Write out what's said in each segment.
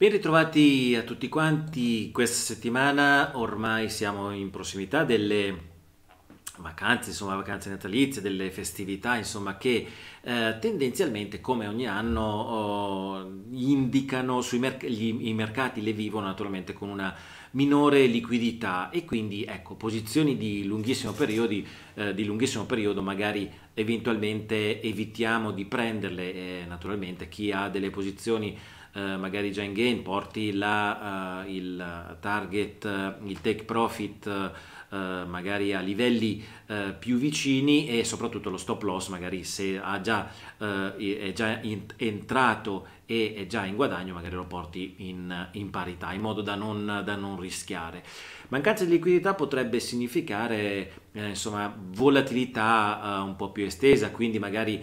Ben ritrovati a tutti quanti, questa settimana ormai siamo in prossimità delle vacanze, insomma vacanze natalizie, delle festività, insomma che eh, tendenzialmente come ogni anno oh, indicano sui merc- gli, i mercati le vivono naturalmente con una minore liquidità e quindi ecco posizioni di lunghissimo, periodi, eh, di lunghissimo periodo magari eventualmente evitiamo di prenderle eh, naturalmente chi ha delle posizioni eh, magari già in game, porti la, uh, il target, eh, il take profit eh, eh, magari a livelli eh, più vicini e soprattutto lo stop loss magari se già, eh, è già in, entrato e è già in guadagno magari lo porti in, in parità in modo da non, da non, rischiare. Mancanza di liquidità potrebbe significare eh, insomma volatilità un po' più estesa quindi magari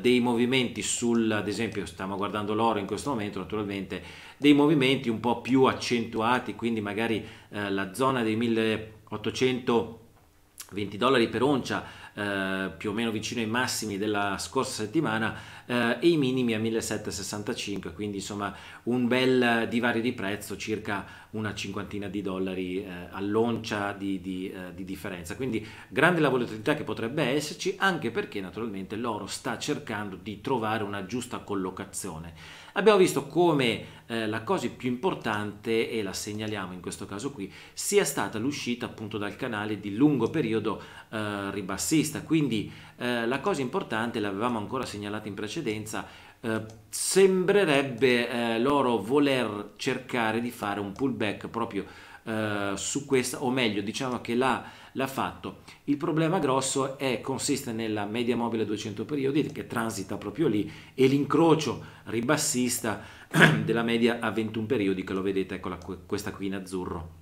dei movimenti sul ad esempio stiamo guardando l'oro in questo momento naturalmente dei movimenti un po' più accentuati quindi magari la zona dei 1000 820 dollari per oncia eh, più o meno vicino ai massimi della scorsa settimana eh, e i minimi a 1765, quindi insomma un bel divario di prezzo, circa una cinquantina di dollari eh, all'oncia di, di, eh, di differenza. Quindi grande la volatilità che potrebbe esserci, anche perché naturalmente l'oro sta cercando di trovare una giusta collocazione. Abbiamo visto come eh, la cosa più importante, e la segnaliamo in questo caso qui, sia stata l'uscita appunto dal canale di lungo periodo eh, ribassista vista. Quindi eh, la cosa importante, l'avevamo ancora segnalato in precedenza, eh, sembrerebbe eh, loro voler cercare di fare un pullback proprio eh, su questa, o meglio, diciamo che l'ha, l'ha fatto. Il problema grosso è, consiste nella media mobile 200 periodi che transita proprio lì e l'incrocio ribassista della media a 21 periodi che lo vedete, eccola questa qui in azzurro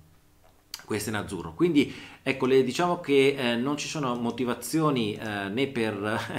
questa in azzurro. Quindi ecco, le, diciamo che eh, non ci sono motivazioni eh, né per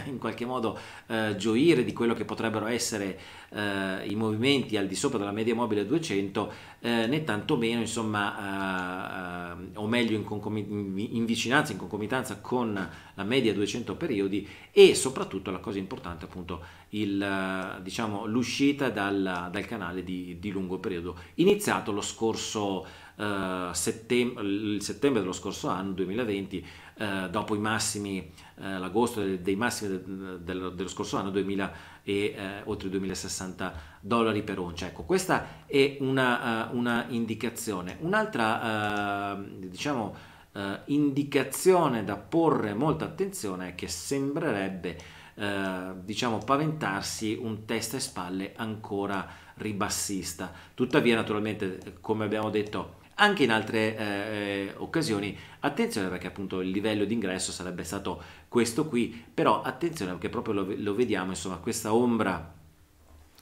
eh, in qualche modo eh, gioire di quello che potrebbero essere eh, i movimenti al di sopra della media mobile 200 eh, né tantomeno insomma o meglio in, concomi- in vicinanza, in concomitanza con la media 200 periodi e soprattutto la cosa importante appunto il, diciamo, l'uscita dal, dal canale di, di lungo periodo iniziato lo scorso eh, settem- il settembre dello scorso anno, 2020, eh, dopo i massimi, eh, l'agosto dei, massimi de- de- dello scorso anno, 2000 e, eh, oltre 2060 dollari per oncia. Ecco, questa è una, eh, una indicazione. Un'altra, diciamo, indicazione da porre molta attenzione è che sembrerebbe diciamo paventarsi un testa e spalle ancora ribassista. Tuttavia, naturalmente, come abbiamo detto, anche in altre eh, occasioni. Attenzione perché appunto il livello d'ingresso sarebbe stato questo qui, però attenzione perché proprio lo, lo vediamo, insomma, questa ombra,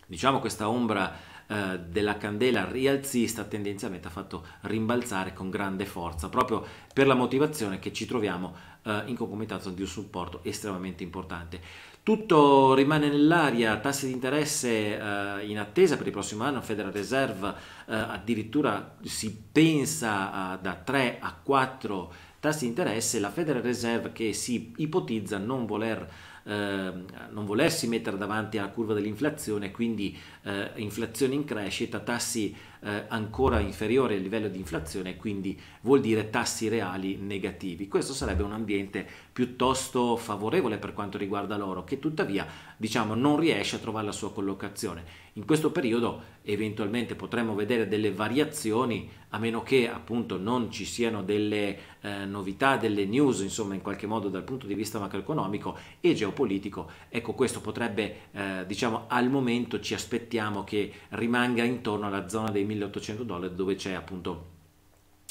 diciamo questa ombra eh, della candela rialzista tendenzialmente ha fatto rimbalzare con grande forza, proprio per la motivazione che ci troviamo eh, in concomitanza di un supporto estremamente importante. Tutto rimane nell'aria, tassi di interesse eh, in attesa per il prossimo anno, Federal Reserve eh, addirittura si pensa a, da 3 a 4 tassi di interesse, la Federal Reserve che si ipotizza non voler eh, non volersi mettere davanti alla curva dell'inflazione, quindi eh, inflazione in crescita, tassi eh, ancora inferiore al livello di inflazione, quindi vuol dire tassi reali negativi. Questo sarebbe un ambiente piuttosto favorevole per quanto riguarda l'oro, che tuttavia diciamo, non riesce a trovare la sua collocazione. In questo periodo eventualmente potremmo vedere delle variazioni, a meno che appunto non ci siano delle eh, novità, delle news, insomma in qualche modo dal punto di vista macroeconomico e geopolitico. Ecco, questo potrebbe, eh, diciamo, al momento ci aspettiamo che rimanga intorno alla zona dei 1800 dollari dove c'è appunto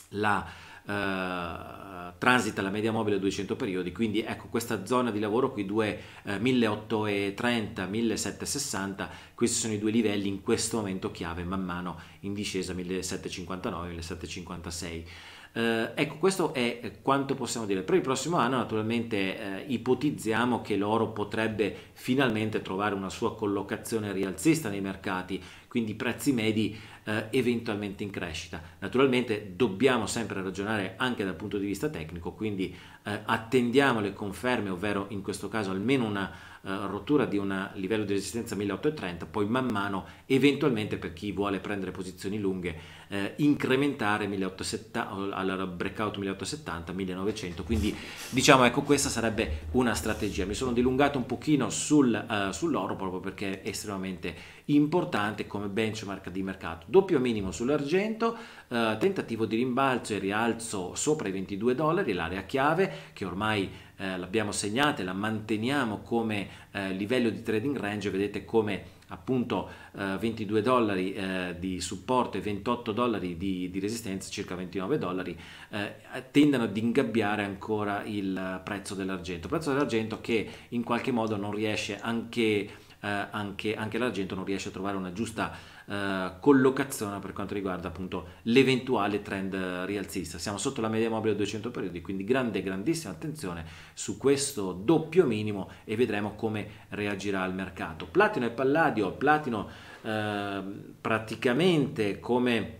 la eh, transita la media mobile a 200 periodi quindi ecco questa zona di lavoro qui 2 1830 1760 questi sono i due livelli in questo momento chiave man mano in discesa 1759 1756 eh, ecco, questo è quanto possiamo dire. Per il prossimo anno naturalmente eh, ipotizziamo che l'oro potrebbe finalmente trovare una sua collocazione rialzista nei mercati, quindi prezzi medi eh, eventualmente in crescita. Naturalmente dobbiamo sempre ragionare anche dal punto di vista tecnico, quindi eh, attendiamo le conferme, ovvero in questo caso almeno una eh, rottura di un livello di resistenza 1830, poi man mano, eventualmente per chi vuole prendere posizioni lunghe, eh, incrementare 1870, al breakout 1870-1900. Quindi diciamo, ecco, questa sarebbe una strategia. Mi sono dilungato un pochino sul, uh, sull'oro proprio perché è estremamente importante come benchmark di mercato. Doppio minimo sull'argento, uh, tentativo di rimbalzo e rialzo sopra i 22 dollari, l'area chiave che ormai eh, l'abbiamo segnata e la manteniamo come eh, livello di trading range, vedete come appunto eh, 22 dollari eh, di supporto e 28 dollari di, di resistenza, circa 29 dollari, eh, tendono ad ingabbiare ancora il eh, prezzo dell'argento. Prezzo dell'argento che in qualche modo non riesce anche, eh, anche, anche l'argento non riesce a trovare una giusta eh, collocazione per quanto riguarda appunto l'eventuale trend rialzista. Siamo sotto la media mobile a 200 periodi, quindi grande, grandissima attenzione su questo doppio minimo e vedremo come reagirà il mercato. Platino e Palladio, Platino eh, praticamente come eh,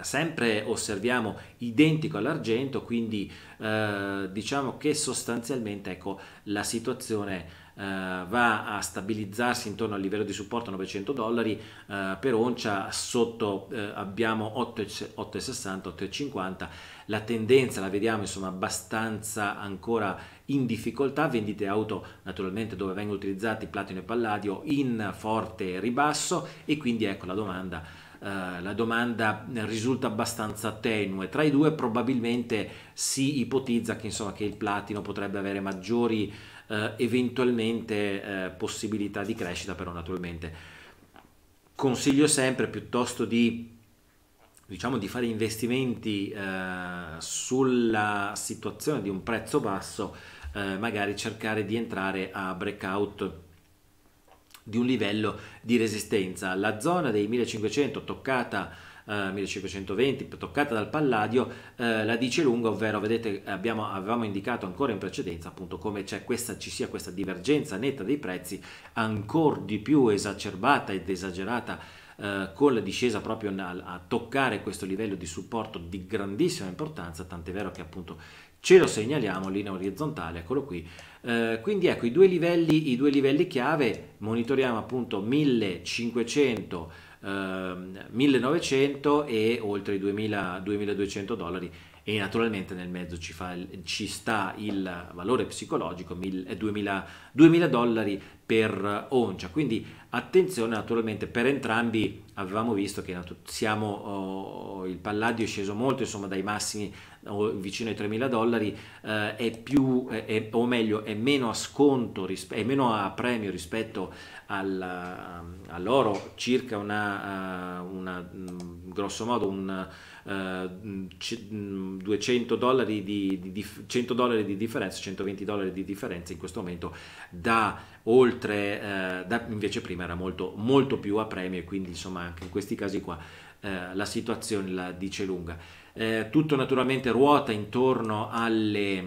sempre osserviamo identico all'argento, quindi eh, diciamo che sostanzialmente ecco, la situazione eh, va a stabilizzarsi intorno al livello di supporto 900 dollari eh, per oncia, sotto eh, abbiamo 8,60, 8,50, la tendenza la vediamo insomma abbastanza ancora in difficoltà, vendite auto naturalmente dove vengono utilizzati platino e palladio in forte ribasso e quindi ecco la domanda Uh, la domanda risulta abbastanza tenue. Tra i due probabilmente si ipotizza che, insomma, che il platino potrebbe avere maggiori eh, eventualmente eh, possibilità di crescita, però naturalmente consiglio sempre piuttosto di diciamo di fare investimenti eh, sulla situazione di un prezzo basso, eh, magari cercare di entrare a breakout di un livello di resistenza. La zona dei 1500 toccata 1520 eh, toccata dal Palladio eh, la dice lunga, ovvero vedete abbiamo, avevamo indicato ancora in precedenza appunto come questa, ci sia questa divergenza netta dei prezzi ancora di più esacerbata ed esagerata Uh, con la discesa proprio a, toccare questo livello di supporto di grandissima importanza, tant'è vero che appunto ce lo segnaliamo, linea orizzontale, eccolo qui. Uh, quindi ecco i due, livelli, i due livelli chiave, monitoriamo appunto 1500 1900 ehm, e oltre i 2000, 2200 dollari e naturalmente nel mezzo ci, fa, ci sta il valore psicologico 2000, 2000 eh, dollari per oncia quindi attenzione naturalmente per entrambi avevamo visto che siamo, oh, il palladio è sceso molto insomma dai massimi o vicino ai 3.000 dollari eh, è più, eh, è, o meglio, è meno a sconto, è meno a premio rispetto al, eh, all'oro, circa una, eh, una mm, grosso modo un, uh, 200 mm, dollari di, di, di, 100 dollari di differenza, 120 dollari di differenza in questo momento da oltre, uh, da, invece prima era molto, molto più a premio e quindi insomma anche in questi casi qua uh, la situazione la dice lunga. Eh, tutto naturalmente ruota intorno alle,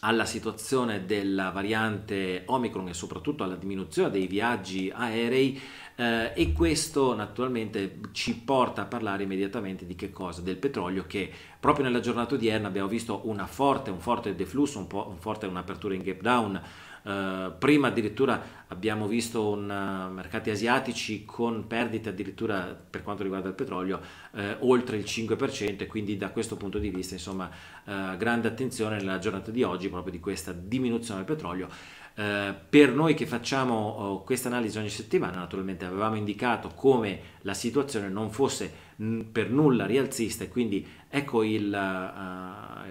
alla situazione della variante Omicron e soprattutto alla diminuzione dei viaggi aerei eh, e questo naturalmente ci porta a parlare immediatamente di che cosa? Del petrolio che proprio nella giornata odierna abbiamo visto una forte, un forte deflusso, un, un forte un'apertura in gap down eh, prima addirittura abbiamo visto un, eh, mercati asiatici con perdite addirittura per quanto riguarda il petrolio eh, oltre il 5% e quindi da questo punto di vista insomma eh, grande attenzione nella giornata di oggi proprio di questa diminuzione del petrolio. Uh, per noi che facciamo uh, questa analisi ogni settimana, naturalmente avevamo indicato come la situazione non fosse n- mm, per nulla rialzista e quindi Ecco il,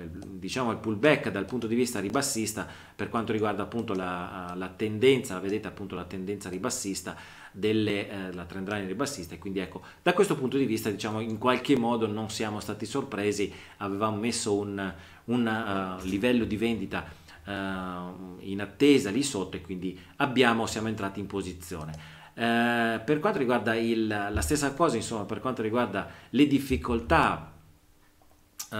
uh, diciamo il pullback dal punto di vista ribassista per quanto riguarda appunto la, eh, la tendenza, vedete appunto la tendenza ribassista delle, eh, la trend line ribassista e quindi ecco da questo punto di vista diciamo in qualche modo non siamo stati sorpresi, avevamo messo un, un uh, livello di vendita uh, in attesa lì sotto e quindi abbiamo, siamo entrati in posizione. per quanto riguarda il, la stessa cosa, insomma, per quanto riguarda le difficoltà Uh,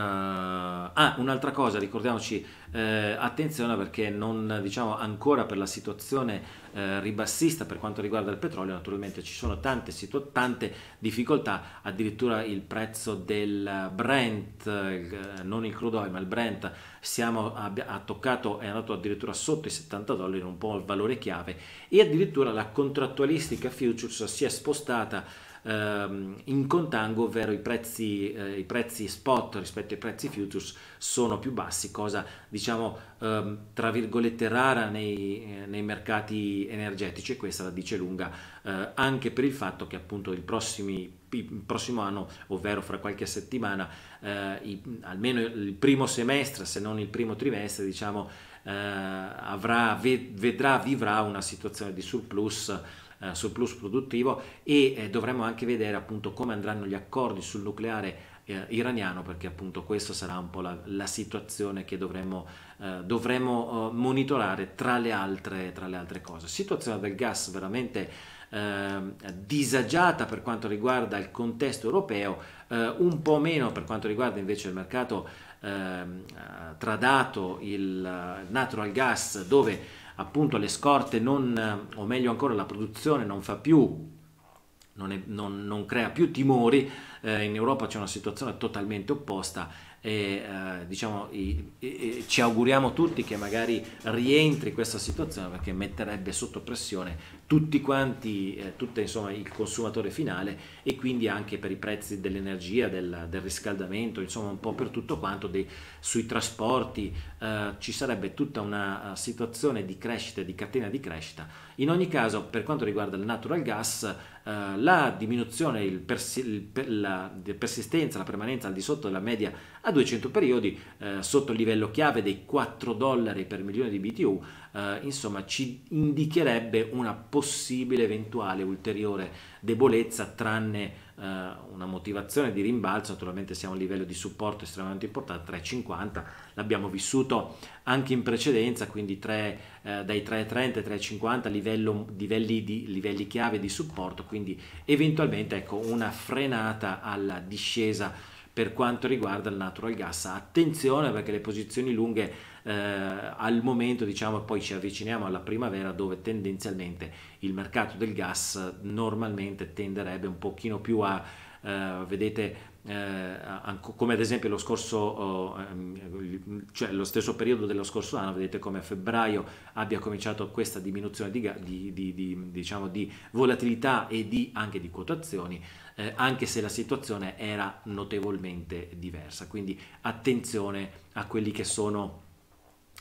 ah, un'altra cosa, ricordiamoci, eh, attenzione perché non, diciamo, ancora per la situazione eh, ribassista per quanto riguarda il petrolio, naturalmente ci sono tante, situ- tante difficoltà, addirittura il prezzo del Brent, eh, non il crudo oil, ma il Brent siamo, abbia, ha toccato, è andato addirittura sotto i 70 dollari, un po' il valore chiave, e addirittura la contrattualistica futures si è spostata ehm, in contango, ovvero i prezzi, eh, i prezzi, spot rispetto ai prezzi futures sono più bassi, cosa diciamo ehm, tra virgolette rara nei, eh, nei, mercati energetici e questa la dice lunga eh, anche per il fatto che appunto il, prossimi, il prossimo anno, ovvero fra qualche settimana, eh, i, almeno il primo semestre, se non il primo trimestre, diciamo, eh, avrà, vedrà, vivrà una situazione di surplus eh, surplus produttivo e eh, dovremo anche vedere appunto come andranno gli accordi sul nucleare eh, iraniano perché appunto questa sarà un po' la, la situazione che dovremo, eh, dovremo eh, monitorare tra le, altre, tra le altre cose. Situazione del gas veramente eh, disagiata per quanto riguarda il contesto europeo, eh, un po' meno per quanto riguarda invece il mercato ehm, eh, tradato, il natural gas, dove appunto le scorte non, o meglio ancora la produzione non fa più non, è, non, non, crea più timori, eh, in Europa c'è una situazione totalmente opposta e eh, diciamo, i, i, ci auguriamo tutti che magari rientri questa situazione perché metterebbe sotto pressione tutti quanti, eh, tutto insomma, il consumatore finale e quindi anche per i prezzi dell'energia, del, del riscaldamento, insomma un po' per tutto quanto, dei, sui trasporti eh, ci sarebbe tutta una eh, situazione di crescita, di catena di crescita. In ogni caso per quanto riguarda il natural gas eh, la diminuzione, il persi, il, la persistenza, la permanenza al di sotto della media a 200 periodi, eh, sotto il livello chiave dei 4 dollari per milione di BTU, eh, insomma ci indicherebbe una possibilità possibile eventuale ulteriore debolezza tranne eh, una motivazione di rimbalzo, naturalmente siamo a un livello di supporto estremamente importante, 3,50, l'abbiamo vissuto anche in precedenza, quindi 3, eh, dai 3,30 3,50 livelli, di, livelli chiave di supporto, quindi eventualmente ecco, una frenata alla discesa per quanto riguarda il natural gas. Attenzione perché le posizioni lunghe eh, al momento diciamo poi ci avviciniamo alla primavera dove tendenzialmente il mercato del gas normalmente tenderebbe un pochino più a eh, vedete eh, come ad esempio lo scorso oh, ehm, cioè lo stesso periodo dello scorso anno vedete come a febbraio abbia cominciato questa diminuzione di, di, di, di diciamo, volatilità e di, anche di quotazioni eh, anche se la situazione era notevolmente diversa quindi attenzione a quelli che sono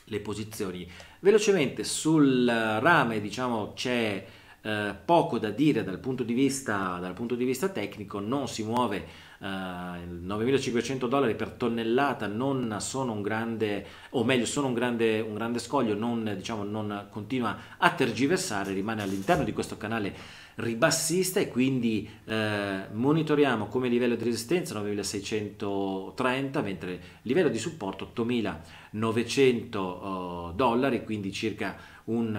le posizioni. Velocemente sul rame diciamo c'è eh, poco da dire dal punto di vista, dal punto di vista tecnico, non si muove eh, 9.500 dollari per tonnellata, non sono un grande, o meglio sono un grande, un grande scoglio, non, diciamo, non continua a tergiversare, rimane all'interno di questo canale ribassista e quindi eh, monitoriamo come livello di resistenza 9630 mentre livello di supporto 8900 eh, dollari quindi circa un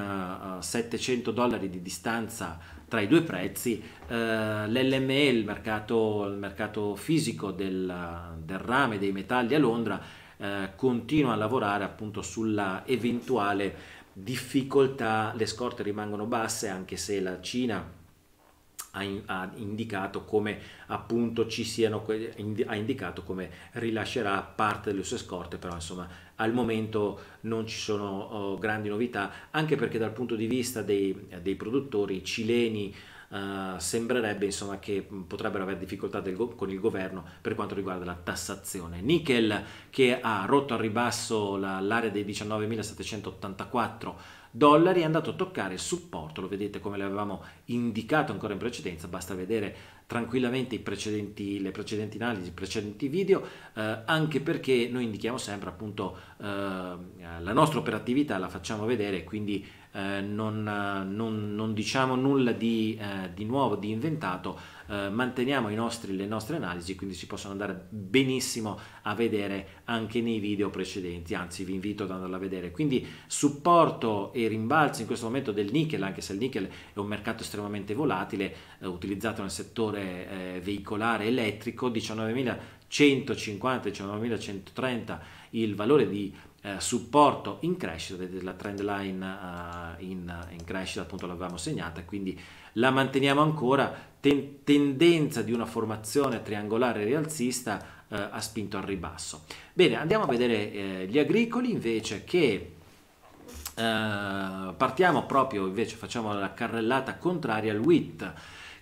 eh, 700 dollari di distanza tra i due prezzi eh, l'LME il mercato, il mercato fisico del, del rame dei metalli a Londra eh, continua a lavorare appunto sulla eventuale difficoltà, le scorte rimangono basse anche se la Cina ha, in, ha, indicato come appunto ci siano ha indicato come rilascerà parte delle sue scorte però insomma al momento non ci sono oh, grandi novità anche perché dal punto di vista dei, dei produttori cileni Uh, sembrerebbe insomma che potrebbero avere difficoltà con il governo per quanto riguarda la tassazione. Nickel che ha rotto al ribasso l'area dei 19.784 dollari è andato a toccare il supporto, lo vedete come l'avevamo indicato ancora in precedenza, basta vedere tranquillamente precedenti, le precedenti analisi, i precedenti video, eh, anche perché noi indichiamo sempre appunto eh, la nostra operatività, la facciamo vedere, quindi eh, non, eh, non, non, diciamo nulla di, eh, di nuovo, di inventato, eh, manteniamo nostri, le nostre analisi, quindi si possono andare benissimo a vedere anche nei video precedenti, anzi vi invito ad andarla a vedere. Quindi supporto e rimbalzo in questo momento del nickel, anche se il nickel è un mercato estremamente volatile, eh, utilizzato nel settore eh, veicolare elettrico, 19.150, 19.130 il valore di eh, supporto in crescita, vedete la trend line uh, in, in, crescita appunto l'avevamo segnata, quindi la manteniamo ancora, ten tendenza di una formazione triangolare rialzista uh, ha spinto al ribasso. Bene, andiamo a vedere eh, gli agricoli invece che uh, partiamo proprio, invece facciamo la carrellata contraria al WIT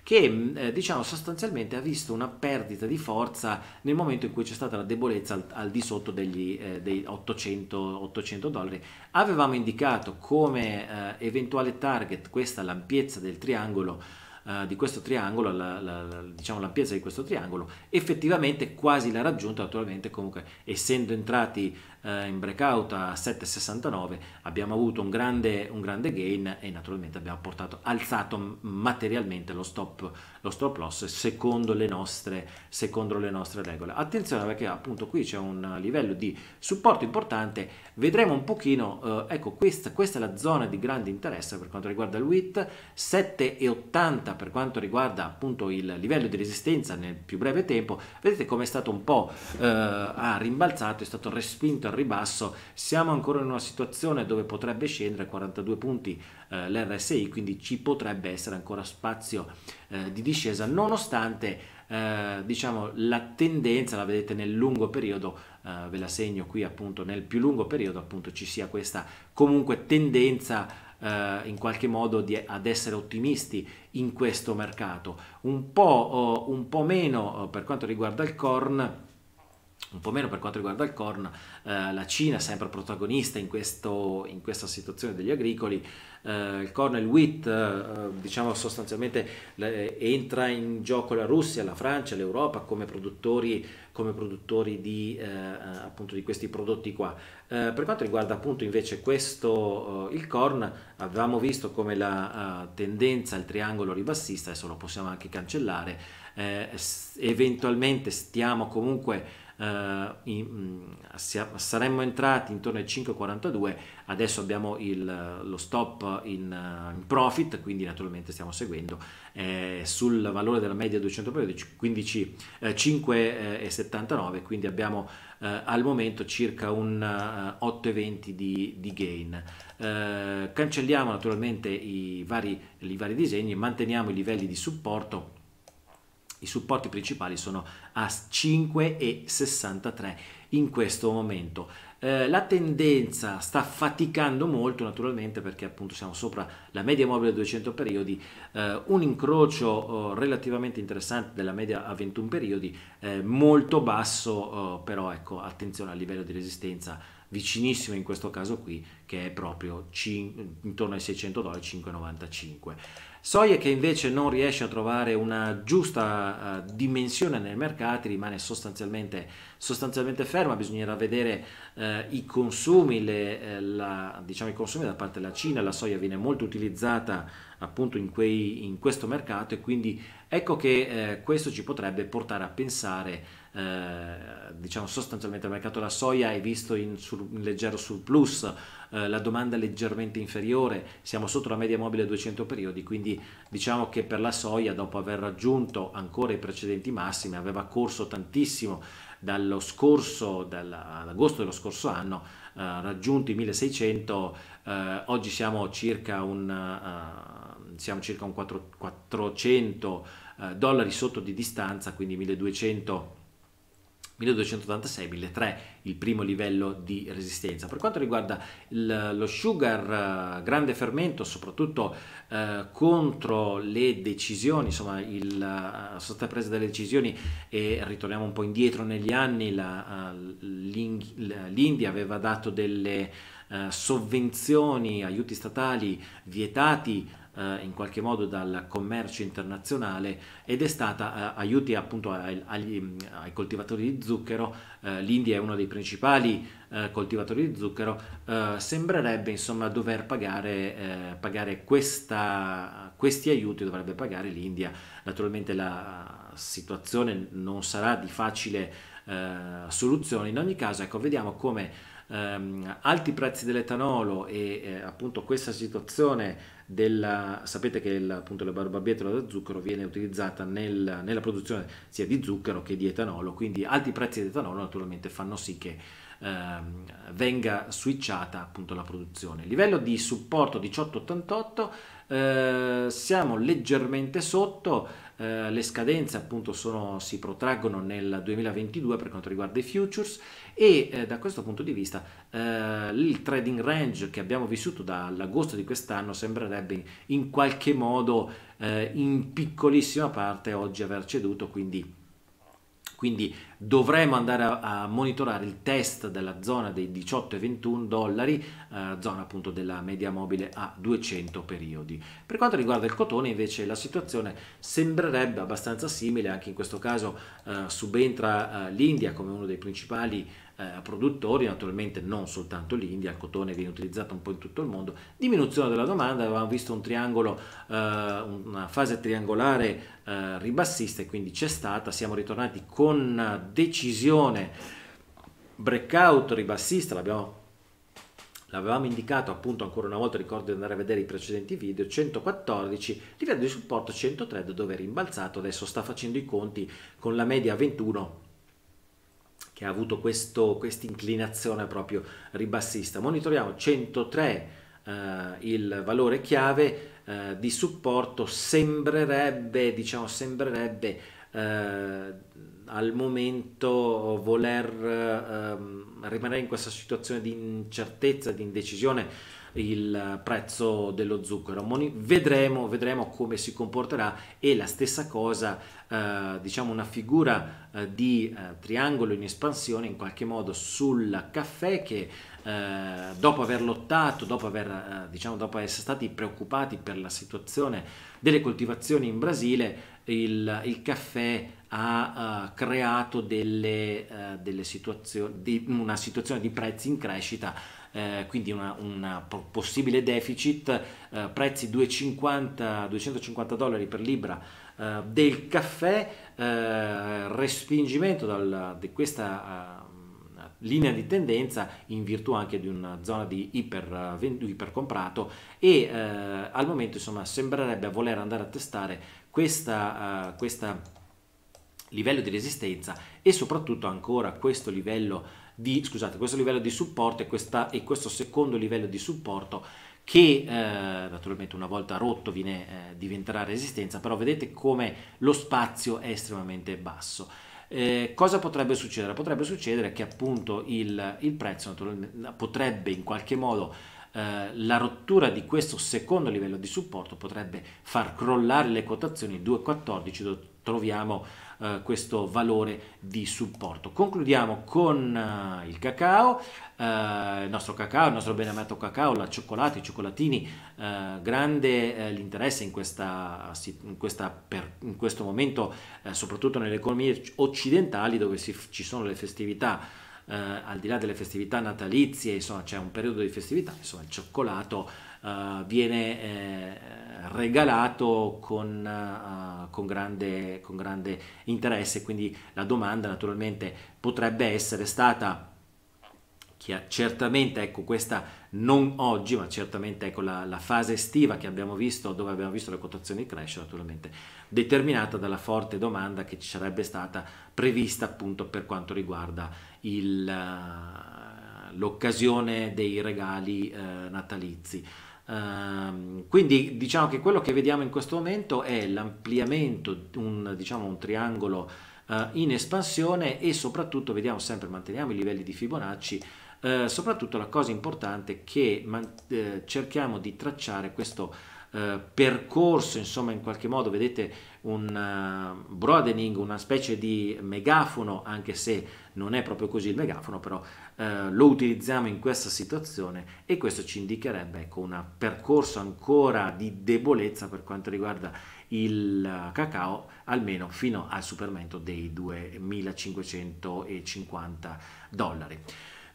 che mm, eh, diciamo sostanzialmente ha visto una perdita di forza nel momento in cui c'è stata la debolezza al, al di sotto degli eh, dei 800, 800, dollari. Avevamo indicato come eh, eventuale target questa l'ampiezza del triangolo eh, di questo triangolo, la, la, la, diciamo l'ampiezza di questo triangolo, effettivamente quasi l'ha raggiunto naturalmente comunque essendo entrati eh, in breakout a 7,69 abbiamo avuto un grande, un grande gain e naturalmente abbiamo portato, alzato materialmente lo stop, lo stop loss secondo le, nostre, secondo le nostre regole. Attenzione perché appunto qui c'è un livello di supporto importante, vedremo un pochino, eh, ecco questa, questa è la zona di grande interesse per quanto riguarda il WIT, 7,80 per quanto riguarda appunto il livello di resistenza nel più breve tempo, vedete come è stato un po' eh, ah, rimbalzato, è stato respinto ribasso, siamo ancora in una situazione dove potrebbe scendere 42 punti eh, l'RSI, quindi ci potrebbe essere ancora spazio eh, di discesa, nonostante eh, diciamo la tendenza, la vedete nel lungo periodo, eh, ve la segno qui appunto nel più lungo periodo appunto ci sia questa comunque tendenza eh, in qualche modo di, ad essere ottimisti in questo mercato, un po', oh, un po' meno oh, per quanto riguarda il corn un po' meno per quanto riguarda il corn, eh, la Cina è sempre protagonista in, questo, in questa situazione degli agricoli, eh, il corn e il wheat eh, eh diciamo sostanzialmente eh, entra in gioco la Russia, la Francia, l'Europa come produttori, come produttori di, eh, appunto di questi prodotti qua. per quanto riguarda appunto invece questo, il corn, avevamo visto come la uh, tendenza al triangolo ribassista, adesso lo possiamo anche cancellare, eventualmente stiamo comunque eh, in, mm, saremmo entrati intorno ai 5,42, adesso abbiamo il, lo stop in, eh, in, profit, quindi naturalmente stiamo seguendo eh, sul valore della media 200 periodi 5,79, eh, eh, quindi abbiamo al momento circa un 8,20 di, di gain. cancelliamo naturalmente i vari, i vari disegni, manteniamo i livelli di supporto i supporti principali sono a 5,63 in questo momento. Eh, la tendenza sta faticando molto naturalmente perché appunto siamo sopra la media mobile 200 periodi, eh, un incrocio eh, relativamente interessante della media a 21 periodi, eh, molto basso oh, però ecco attenzione al livello di resistenza vicinissimo in questo caso qui che è proprio intorno ai 600 dollari 5,95. Soie che invece non riesce a trovare una giusta uh, dimensione nei mercati rimane sostanzialmente, sostanzialmente ferma, bisognerà vedere uh, i, consumi, le, eh, la, diciamo, i consumi da parte della Cina, la soia viene molto utilizzata appunto in, quei, in questo mercato e quindi ecco che questo ci potrebbe portare a pensare eh, diciamo sostanzialmente il mercato della soia è visto in, sur, in leggero surplus, eh, la domanda è leggermente inferiore, siamo sotto la media mobile 200 periodi, quindi diciamo che per la soia dopo aver raggiunto ancora i precedenti massimi aveva corso tantissimo dallo scorso, dall'agosto dello scorso anno, eh, raggiunto i 1600, eh, oggi siamo circa un, eh, siamo circa un 4, 400 dollari sotto di distanza, quindi 1200 1286-1003 il primo livello di resistenza. Per quanto riguarda il, lo sugar, eh, grande fermento, soprattutto eh, contro le decisioni, insomma, il, la eh, sottopresa delle decisioni e ritorniamo un po' indietro negli anni, la, eh, l'India aveva dato delle eh, sovvenzioni, aiuti statali vietati eh, in qualche modo dal commercio internazionale ed è stata eh, aiuti appunto ai, agli, mm, ai, coltivatori di zucchero, eh, l'India è uno dei principali eh, coltivatori di zucchero, eh, sembrerebbe insomma dover pagare, pagare questa, questi aiuti, dovrebbe pagare l'India, naturalmente la situazione non sarà di facile soluzione, in ogni caso ecco vediamo come ehm, alti prezzi dell'etanolo e appunto questa situazione della, sapete che il, appunto la barbabietola da zucchero viene utilizzata nel, nella produzione sia di zucchero che di etanolo, quindi alti prezzi di etanolo naturalmente fanno sì che ehm, venga switchata appunto la produzione. Livello di supporto 1888 eh, siamo leggermente sotto, eh, le scadenze appunto sono, si protraggono nel 2022 per quanto riguarda i futures e eh, da questo punto di vista eh, il trading range che abbiamo vissuto dall'agosto di quest'anno sembrerebbe in qualche modo eh, in piccolissima parte oggi aver ceduto, quindi quindi dovremo andare a, a, monitorare il test della zona dei 18 21 dollari, eh, zona appunto della media mobile a 200 periodi. Per quanto riguarda il cotone invece la situazione sembrerebbe abbastanza simile, anche in questo caso eh, subentra eh, l'India come uno dei principali eh, produttori, naturalmente non soltanto l'India, il cotone viene utilizzato un po' in tutto il mondo, diminuzione della domanda, avevamo visto un triangolo, eh, una fase triangolare eh, ribassista e quindi c'è stata, siamo ritornati con decisione breakout ribassista, l'abbiamo l'avevamo indicato appunto ancora una volta ricordo di andare a vedere i precedenti video 114 livello di supporto 103 da dove è rimbalzato adesso sta facendo i conti con la media 21 che ha avuto questa inclinazione proprio ribassista. Monitoriamo 103 eh, il valore chiave eh, di supporto, sembrerebbe, diciamo, sembrerebbe eh, al momento voler ehm, rimanere in questa situazione di incertezza, di indecisione il prezzo dello zucchero. vedremo, vedremo come si comporterà e la stessa cosa, eh, diciamo una figura eh, di eh, triangolo in espansione in qualche modo sul caffè che eh, dopo aver lottato, dopo, aver, eh, diciamo, dopo essere stati preoccupati per la situazione delle coltivazioni in Brasile, il, il caffè ha uh, creato delle, uh, delle situazio- di, una situazione di prezzi in crescita eh, quindi un possibile deficit, eh, prezzi 250, 250 dollari per libra eh, del caffè, eh, respingimento dal, di questa eh, linea di tendenza in virtù anche di una zona di iper, ipercomprato e eh, al momento insomma sembrerebbe voler andare a testare questa, questa livello di resistenza e soprattutto ancora questo livello di, scusate, questo livello di supporto e, questa, e questo secondo livello di supporto che eh, naturalmente una volta rotto viene, eh, diventerà resistenza, però vedete come lo spazio è estremamente basso. Eh, cosa potrebbe succedere? Potrebbe succedere che appunto il, il prezzo potrebbe in qualche modo eh, la rottura di questo secondo livello di supporto potrebbe far crollare le quotazioni 2.14 troviamo eh, questo valore di supporto. Concludiamo con eh, il cacao, eh, il nostro cacao, il nostro ben amato cacao, la cioccolata, i cioccolatini, eh, grande l'interesse in, questa, in, questa per, in, questo momento, soprattutto nelle economie occidentali dove si, ci sono le festività. al di là delle festività natalizie, insomma c'è un periodo di festività, insomma il cioccolato uh, viene eh, regalato con, uh, con, grande, con grande interesse, quindi la domanda naturalmente potrebbe essere stata certamente ecco questa non oggi ma certamente ecco la, la, fase estiva che abbiamo visto dove abbiamo visto le quotazioni di crash naturalmente determinata dalla forte domanda che ci sarebbe stata prevista appunto per quanto riguarda il, eh, l'occasione dei regali eh, natalizi Ehm, quindi diciamo che quello che vediamo in questo momento è l'ampliamento un, diciamo, un triangolo uh, in espansione e soprattutto vediamo sempre, manteniamo i livelli di Fibonacci, uh, soprattutto la cosa importante è che man, eh, cerchiamo di tracciare questo percorso, insomma in qualche modo vedete un broadening, una specie di megafono, anche se non è proprio così il megafono, però eh, lo utilizziamo in questa situazione e questo ci indicherebbe ecco, un percorso ancora di debolezza per quanto riguarda il cacao almeno fino al superamento dei 2550 dollari.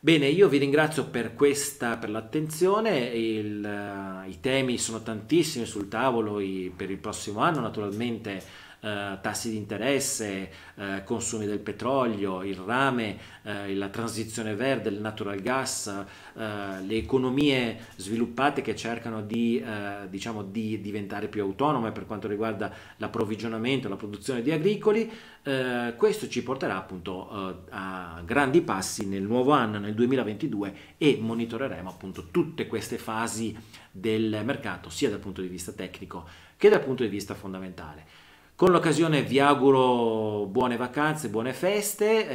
Bene, io vi ringrazio per questa, per l'attenzione, il, uh, i temi sono tantissimi sul tavolo i, per il prossimo anno, naturalmente eh, tassi di interesse, eh, consumi del petrolio, il rame, eh, la transizione verde, il natural gas, eh, le economie sviluppate che cercano di, eh, diciamo, di diventare più autonome per quanto riguarda l'approvvigionamento, la produzione di agricoli, questo ci porterà appunto a grandi passi nel nuovo anno, nel 2022 e monitoreremo appunto tutte queste fasi del mercato sia dal punto di vista tecnico che dal punto di vista fondamentale. Con l'occasione vi auguro buone vacanze, buone feste,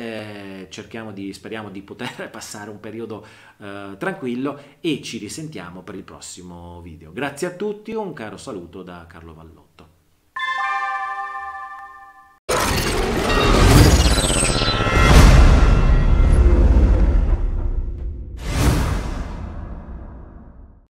eh, cerchiamo di, speriamo di poter passare un periodo eh, tranquillo e ci risentiamo per il prossimo video. Grazie a tutti, un caro saluto da Carlo Vallotto.